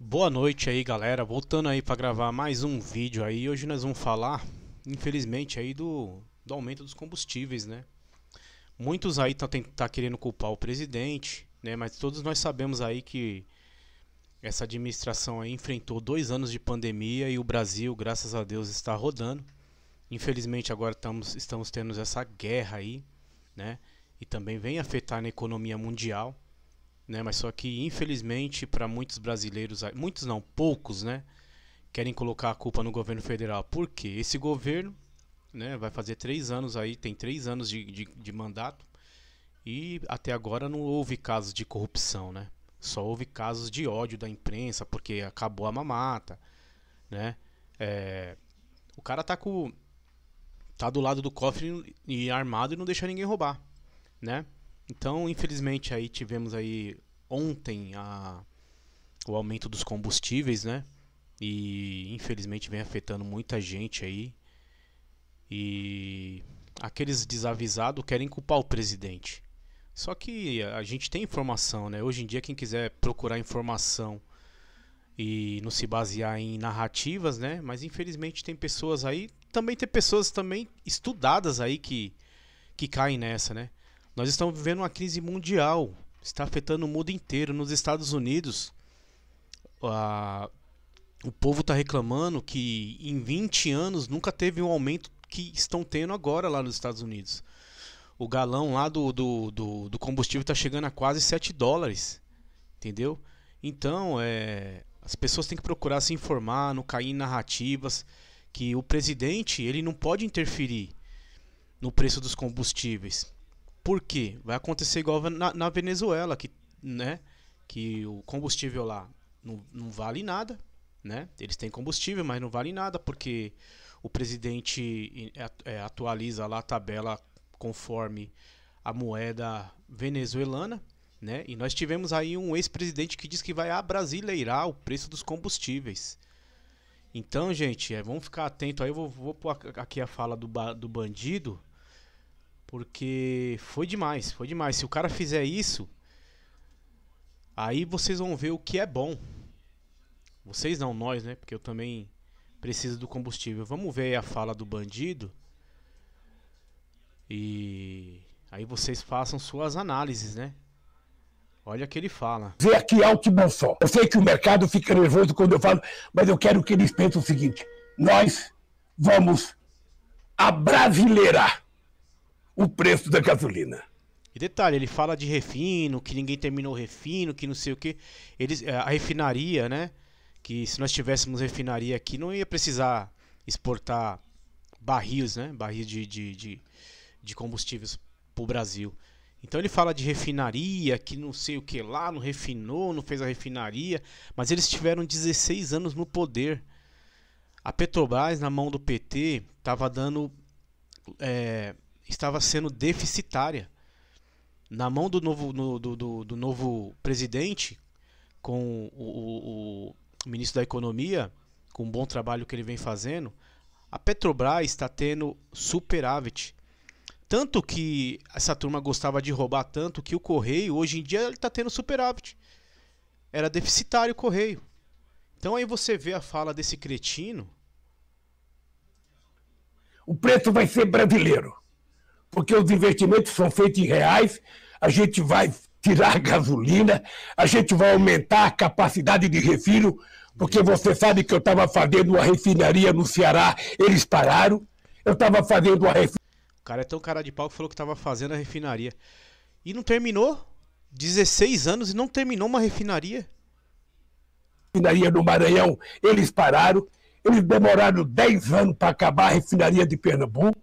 Boa noite aí galera, voltando aí para gravar mais um vídeo aí. Hoje nós vamos falar, infelizmente, aí do, do aumento dos combustíveis, né? Muitos aí tá estão tá querendo culpar o presidente, né? Mas todos nós sabemos aí que essa administração aí enfrentou dois anos de pandemia e o Brasil, graças a Deus, está rodando. Infelizmente agora estamos, estamos tendo essa guerra aí, né? E também vem afetar na economia mundial né? Mas só que infelizmente para muitos brasileiros, muitos não, poucos, né, querem colocar a culpa no governo federal. Por quê? Esse governo, né, vai fazer três anos aí, tem três anos de, de, de mandato e até agora não houve casos de corrupção, né? Só houve casos de ódio da imprensa porque acabou a mamata, né? É, o cara tá com tá do lado do cofre e armado e não deixa ninguém roubar, né? Então, infelizmente aí tivemos aí ontem a, o aumento dos combustíveis, né? E infelizmente vem afetando muita gente aí. E aqueles desavisados querem culpar o presidente. Só que a gente tem informação, né? Hoje em dia quem quiser procurar informação e não se basear em narrativas, né? Mas infelizmente tem pessoas aí, também tem pessoas também estudadas aí que que caem nessa, né? Nós estamos vivendo uma crise mundial Está afetando o mundo inteiro. Nos Estados Unidos, a, o povo está reclamando que em 20 anos nunca teve um aumento que estão tendo agora lá nos Estados Unidos. O galão lá do, do, do, do combustível está chegando a quase 7 dólares. Entendeu? Então, é, as pessoas têm que procurar se informar, não cair em narrativas que o presidente ele não pode interferir no preço dos combustíveis. Por quê? Vai acontecer igual na, na Venezuela, que, né, que o combustível lá não, não vale nada, né? Eles têm combustível, mas não vale nada porque o presidente é, é, atualiza lá a tabela conforme a moeda venezuelana, né? E nós tivemos aí um ex-presidente que diz que vai abrasileirar o preço dos combustíveis. Então, gente, é, vamos ficar atento aí. Eu vou, vou pôr aqui a fala do, do bandido porque foi demais, foi demais. Se o cara fizer isso, aí vocês vão ver o que é bom. Vocês não, nós, né? Porque eu também preciso do combustível. Vamos ver a fala do bandido. E aí vocês façam suas análises, né? Olha o que ele fala. Vê aqui alto e bom só. Eu sei que o mercado fica nervoso quando eu falo, mas eu quero que eles pensem o seguinte: nós vamos abrasileirar o preço da gasolina. E detalhe, ele fala de refino, que ninguém terminou o refino, que não sei o que. Eles, é, a refinaria, né? Que se nós tivéssemos refinaria aqui, não ia precisar exportar barris, né? Barris de, de, de, de combustíveis para o Brasil. Então ele fala de refinaria, que não sei o que lá, não refinou, não fez a refinaria, mas eles tiveram 16 anos no poder. A Petrobras, na mão do PT, estava dando é, estava sendo deficitária. Na mão do novo, no, do, do, do, novo presidente, com o, o, o ministro da Economia, com o bom trabalho que ele vem fazendo, a Petrobras está tendo superávit. Tanto que essa turma gostava de roubar tanto que o Correio, hoje em dia, ele está tendo superávit. Era deficitário o Correio. Então aí você vê a fala desse cretino. O preto vai ser brasileiro porque os investimentos são feitos em reais, a gente vai tirar a gasolina, a gente vai aumentar a capacidade de refino, porque você sabe que eu estava fazendo uma refinaria no Ceará, eles pararam, eu estava fazendo uma refinaria. O cara é tão cara de pau que falou que estava fazendo a refinaria. E não terminou? 16 anos e não terminou uma refinaria? Refinaria do Maranhão, eles pararam, eles demoraram 10 anos para acabar a refinaria de Pernambuco,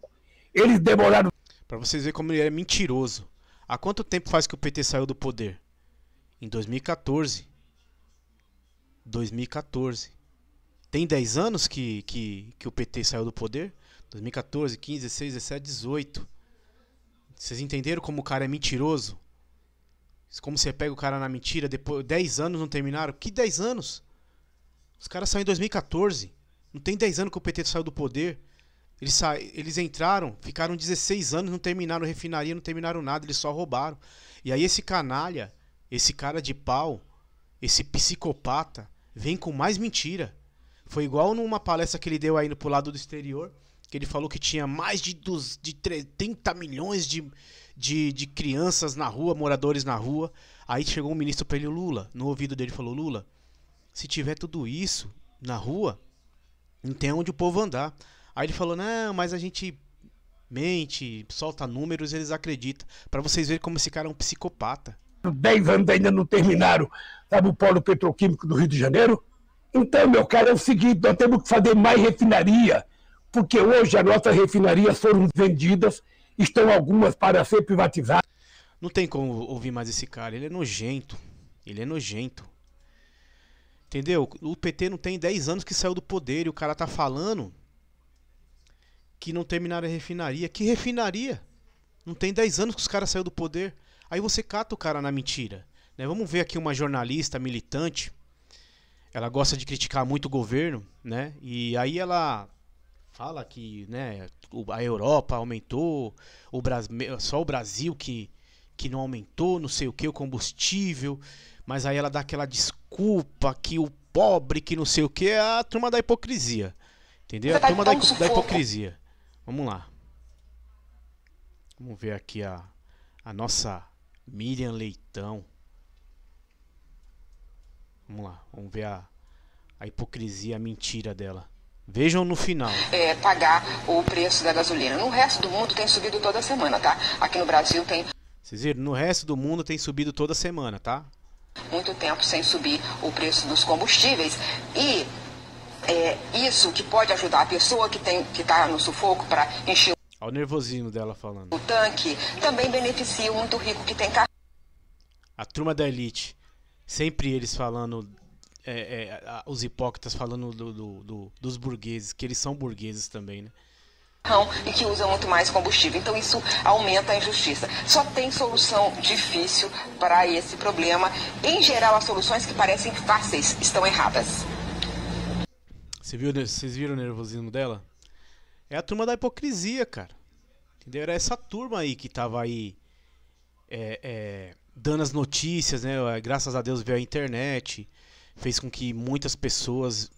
eles demoraram para vocês verem como ele é mentiroso. Há quanto tempo faz que o PT saiu do poder? Em 2014. 2014. Tem 10 anos que, que, que o PT saiu do poder? 2014, 15, 16, 17, 18. Vocês entenderam como o cara é mentiroso? Como você pega o cara na mentira, depois 10 anos não terminaram? Que 10 anos? Os caras saíram em 2014. Não tem 10 anos que o PT saiu do poder. Eles, sa... eles entraram, ficaram 16 anos, não terminaram refinaria, não terminaram nada, eles só roubaram. E aí esse canalha, esse cara de pau, esse psicopata, vem com mais mentira. Foi igual numa palestra que ele deu aí pro lado do exterior, que ele falou que tinha mais de, dos, de 30 milhões de, de, de crianças na rua, moradores na rua. Aí chegou um ministro pra ele, Lula, no ouvido dele falou, Lula, se tiver tudo isso na rua, não tem onde o povo andar. Aí ele falou: não, mas a gente mente, solta números, eles acreditam. Para vocês verem como esse cara é um psicopata. Dez anos ainda não terminaram, sabe, o polo petroquímico do Rio de Janeiro? Então, meu cara, é o seguinte: nós temos que fazer mais refinaria, porque hoje as nossas refinarias foram vendidas, estão algumas para ser privatizadas. Não tem como ouvir mais esse cara, ele é nojento. Ele é nojento. Entendeu? O PT não tem 10 anos que saiu do poder e o cara tá falando que não terminaram a refinaria. Que refinaria? Não tem 10 anos que os caras saíram do poder. Aí você cata o cara na mentira. Né? Vamos ver aqui uma jornalista militante. Ela gosta de criticar muito o governo, né? E aí ela fala que, né, a Europa aumentou, o Brasil, só o Brasil que que não aumentou, não sei o que, o combustível, mas aí ela dá aquela desculpa que o pobre, que não sei o que, é a turma da hipocrisia. Entendeu? A tá turma da, da hipocrisia. Vamos lá. Vamos ver aqui a, a nossa Miriam Leitão. Vamos lá, vamos ver a, a hipocrisia, a mentira dela. Vejam no final. É, pagar o preço da gasolina. No resto do mundo tem subido toda semana, tá? Aqui no Brasil tem. Vocês viram? No resto do mundo tem subido toda semana, tá? Muito tempo sem subir o preço dos combustíveis. E é isso que pode ajudar a pessoa que tem que está no sufoco para encher Olha o nervosismo dela falando. O tanque também beneficia o muito rico que tem carro. A turma da elite. Sempre eles falando. É, é, os hipócritas falando do, do, do, dos burgueses, que eles são burgueses também, né? e que usam muito mais combustível. Então isso aumenta a injustiça. Só tem solução difícil para esse problema. Em geral, as soluções que parecem fáceis estão erradas. Você viu, vocês viram o nervosismo dela? É a turma da hipocrisia, cara. Entendeu? Era essa turma aí que tava aí é, é, dando as notícias, né? É, graças a Deus veio a internet, fez com que muitas pessoas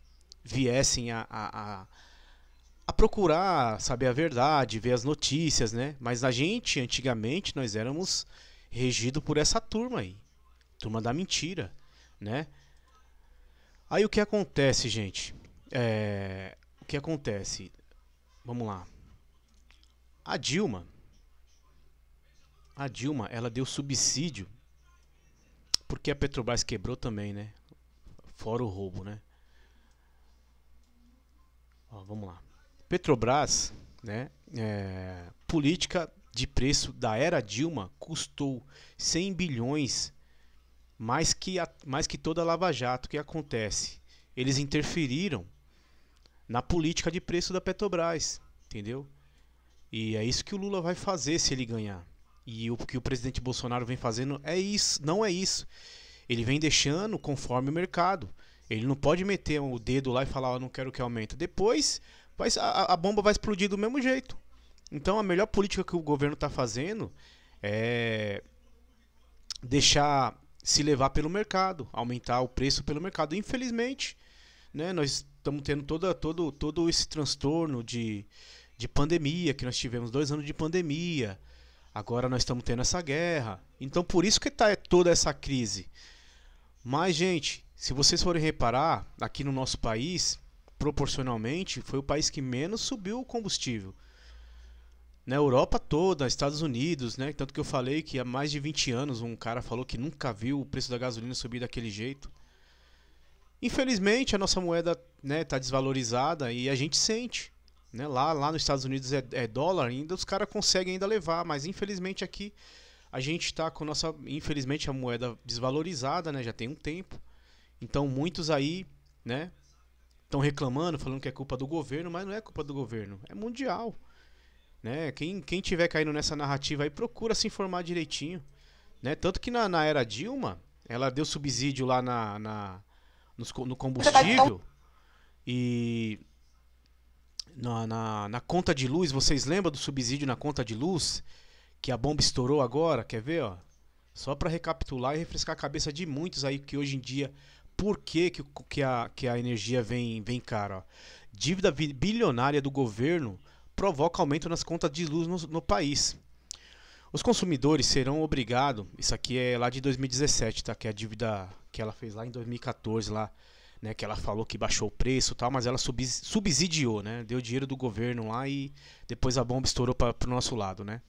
viessem a, a, a, a procurar saber a verdade, ver as notícias, né? Mas a gente, antigamente, nós éramos regido por essa turma aí. Turma da mentira, né? Aí o que acontece, gente? É, o que acontece? Vamos lá. A Dilma. A Dilma, ela deu subsídio. Porque a Petrobras quebrou também, né? Fora o roubo, né? Ó, vamos lá. Petrobras, né? É, política de preço da era Dilma custou 100 bilhões mais que, a, mais que toda a Lava Jato que acontece. Eles interferiram na política de preço da Petrobras, entendeu? E é isso que o Lula vai fazer se ele ganhar. E o que o presidente Bolsonaro vem fazendo é isso, não é isso. Ele vem deixando conforme o mercado. Ele não pode meter o dedo lá e falar, oh, não quero que aumente. Depois, a, a bomba vai explodir do mesmo jeito. Então, a melhor política que o governo está fazendo é deixar se levar pelo mercado, aumentar o preço pelo mercado. Infelizmente, né, nós estamos tendo toda, todo, todo esse transtorno de, de pandemia, que nós tivemos dois anos de pandemia, agora nós estamos tendo essa guerra. Então por isso que está é toda essa crise. Mas, gente, se vocês forem reparar, aqui no nosso país, proporcionalmente, foi o país que menos subiu o combustível. Na Europa toda, Estados Unidos, né? Tanto que eu falei que há mais de 20 anos um cara falou que nunca viu o preço da gasolina subir daquele jeito. Infelizmente, a nossa moeda está né, tá desvalorizada e a gente sente. Né? Lá, lá nos Estados Unidos é, é dólar, ainda os caras conseguem ainda levar, mas infelizmente aqui a gente está com nossa, infelizmente a moeda desvalorizada, né? Já tem um tempo. Então muitos aí, né? Estão reclamando, falando que é culpa do governo, mas não é culpa do governo, é mundial, né? Quem quem tiver caindo nessa narrativa aí procura se informar direitinho, né? Tanto que na, na era Dilma ela deu subsídio lá na, na no, no tá combustível então e na, na, na, conta de luz, vocês lembram do subsídio na conta de luz? Que a bomba estourou agora, quer ver? Ó? Só para recapitular e refrescar a cabeça de muitos aí que hoje em dia, por que, que, que, a, que a energia vem, vem cara? Ó? Dívida bilionária do governo provoca aumento nas contas de luz no, no país. Os consumidores serão obrigados, isso aqui é lá de 2017, tá? Que é a dívida que ela fez lá em 2014 lá, né, que ela falou que baixou o preço, tal, mas ela subsidiou, né? Deu dinheiro do governo lá e depois a bomba estourou para o nosso lado, né?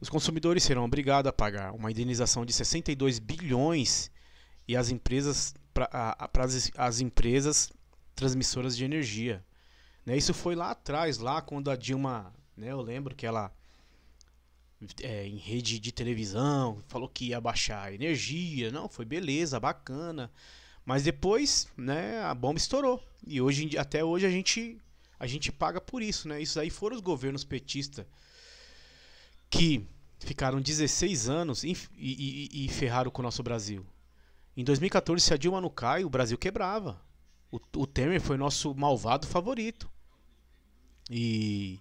Os consumidores serão obrigados a pagar uma indenização de 62 bilhões e as empresas para as, as empresas transmissoras de energia. Né? Isso foi lá atrás, lá quando a Dilma, né, eu lembro que ela é, em rede de televisão, falou que ia baixar a energia, não, foi beleza, bacana. Mas depois, né, a bomba estourou. E hoje, até hoje a gente, a gente paga por isso, né? Isso aí foram os governos petistas que ficaram 16 anos e, e, e ferraram com o nosso Brasil. Em 2014, se a Dilma não cai, o Brasil quebrava. O, o Temer foi nosso malvado favorito. E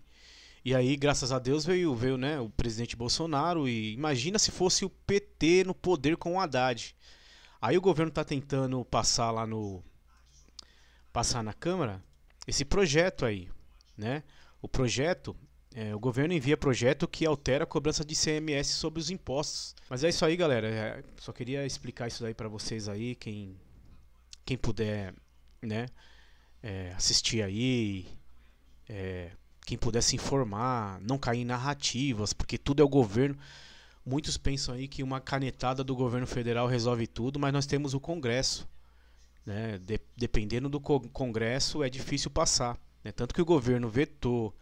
e aí, graças a Deus, veio, veio né, o presidente Bolsonaro e imagina se fosse o PT no poder com o Haddad. Aí o governo está tentando passar lá no. passar na Câmara esse projeto aí. Né? O projeto. É, o governo envia projeto que altera a cobrança de CMS sobre os impostos. Mas é isso aí, galera. É, só queria explicar isso aí para vocês aí, quem, quem puder né, é, assistir aí, é, quem pudesse informar, não cair em narrativas, porque tudo é o governo. Muitos pensam aí que uma canetada do governo federal resolve tudo, mas nós temos o Congresso. Né? De dependendo do Congresso, é difícil passar. Né? Tanto que o governo vetou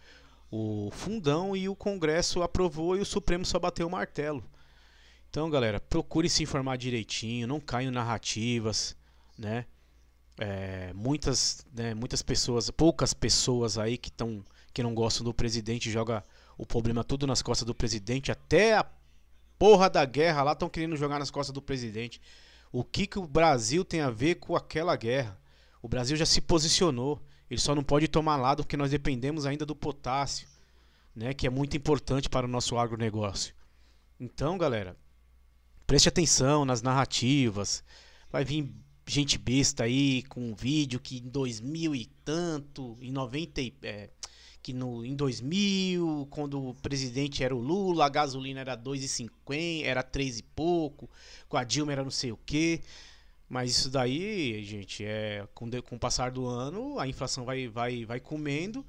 o fundão e o Congresso aprovou e o Supremo só bateu o martelo. Então, galera, procure se informar direitinho, não caiam narrativas, né? É, muitas, né, muitas pessoas, poucas pessoas aí que estão que não gostam do presidente, joga o problema tudo nas costas do presidente, até a porra da guerra lá estão querendo jogar nas costas do presidente. O que, que o Brasil tem a ver com aquela guerra? O Brasil já se posicionou, ele só não pode tomar lado porque nós dependemos ainda do potássio, né, que é muito importante para o nosso agronegócio. Então, galera, preste atenção nas narrativas. Vai vir gente besta aí com um vídeo que em 2000 e tanto, em 90 e, é, que no, em 2000, quando o presidente era o Lula, a gasolina era 2,50, era 3 e pouco, com a Dilma era não sei o quê. Mas isso daí, gente, é com, com o passar do ano, a inflação vai, vai, vai comendo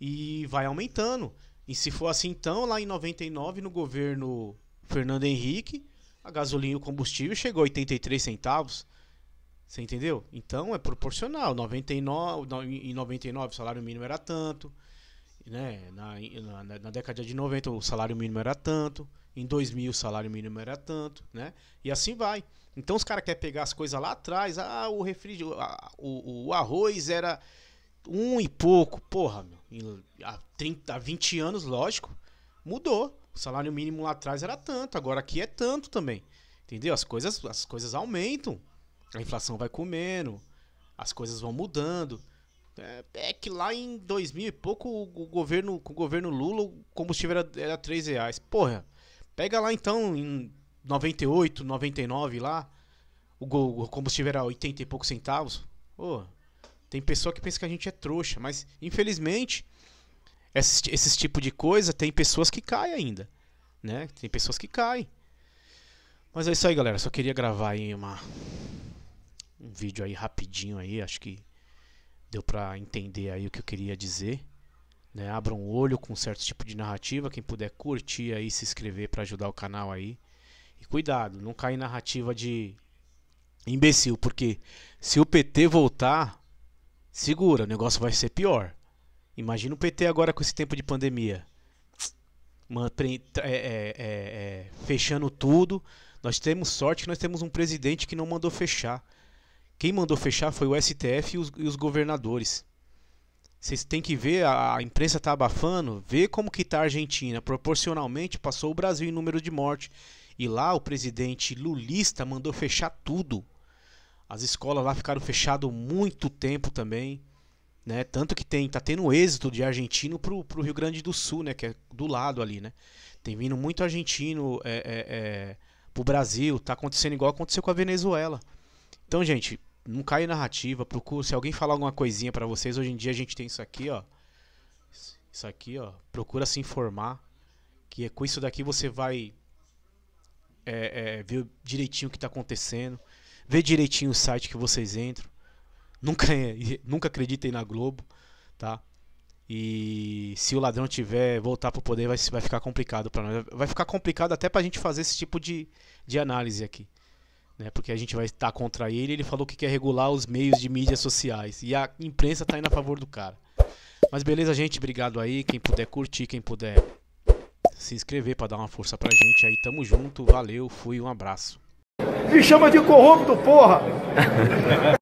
e vai aumentando. E se for assim, então, lá em 99, no governo Fernando Henrique, a gasolina e o combustível chegou a 83 centavos. Você entendeu? Então é proporcional. 99, em 99 o salário mínimo era tanto né, na, na, na, década de 90 o salário mínimo era tanto, em 2000 o salário mínimo era tanto, né? E assim vai. Então os caras querem pegar as coisas lá atrás, ah, o refrigerante, o, o, arroz era um e pouco, porra, meu, em, há, 30, há 20 anos, lógico, mudou. O salário mínimo lá atrás era tanto, agora aqui é tanto também. Entendeu? As coisas, as coisas aumentam, a inflação vai comendo, as coisas vão mudando. É, é que lá em 2000 e pouco, o governo, com o governo Lula, o combustível era, era 3 reais. Porra, pega lá então, em 98, 99 lá, o, combustível era 80 e poucos centavos. Oh, tem pessoa que pensa que a gente é trouxa, mas infelizmente esses, esses tipo de coisa tem pessoas que caem ainda, né? Tem pessoas que caem. Mas é isso aí, galera. Só queria gravar aí uma um vídeo aí rapidinho aí, acho que deu para entender aí o que eu queria dizer. Né? Abra um olho com um certo tipo de narrativa. Quem puder curtir aí, se inscrever para ajudar o canal aí. E cuidado, não cair em narrativa de imbecil, porque se o PT voltar, segura, o negócio vai ser pior. Imagina o PT agora com esse tempo de pandemia. É, é, é, é, fechando tudo. Nós temos sorte que nós temos um presidente que não mandou fechar. Quem mandou fechar foi o STF e os, e os governadores. Vocês têm que ver, a, a imprensa está abafando, ver como que está a Argentina. Proporcionalmente, passou o Brasil em número de mortes. E lá o presidente lulista mandou fechar tudo. As escolas lá ficaram fechadas muito tempo também. Né? Tanto que tem, tá tendo êxito de argentino pro, pro Rio Grande do Sul, né? Que é do lado ali, né? Tem vindo muito argentino é, é, é, pro Brasil, tá acontecendo igual aconteceu com a Venezuela. Então, gente, não cai narrativa, procura, se alguém falar alguma coisinha para vocês, hoje em dia a gente tem isso aqui, ó. Isso aqui, ó. Procura se informar, que é com isso daqui você vai é, é, ver direitinho o que está acontecendo, ver direitinho o site que vocês entram. Nunca, é, nunca acreditem na Globo, tá? E se o ladrão tiver voltar pro poder, vai, vai ficar complicado para nós. Vai ficar complicado até para a gente fazer esse tipo de, de análise aqui né? Porque a gente vai estar contra ele. Ele falou que quer regular os meios de mídias sociais e a imprensa está indo a favor do cara. Mas beleza, gente, obrigado aí. Quem puder curtir, quem puder se inscrever para dar uma força pra gente aí, tamo junto. Valeu, fui, um abraço. Me chama de corrupto, porra.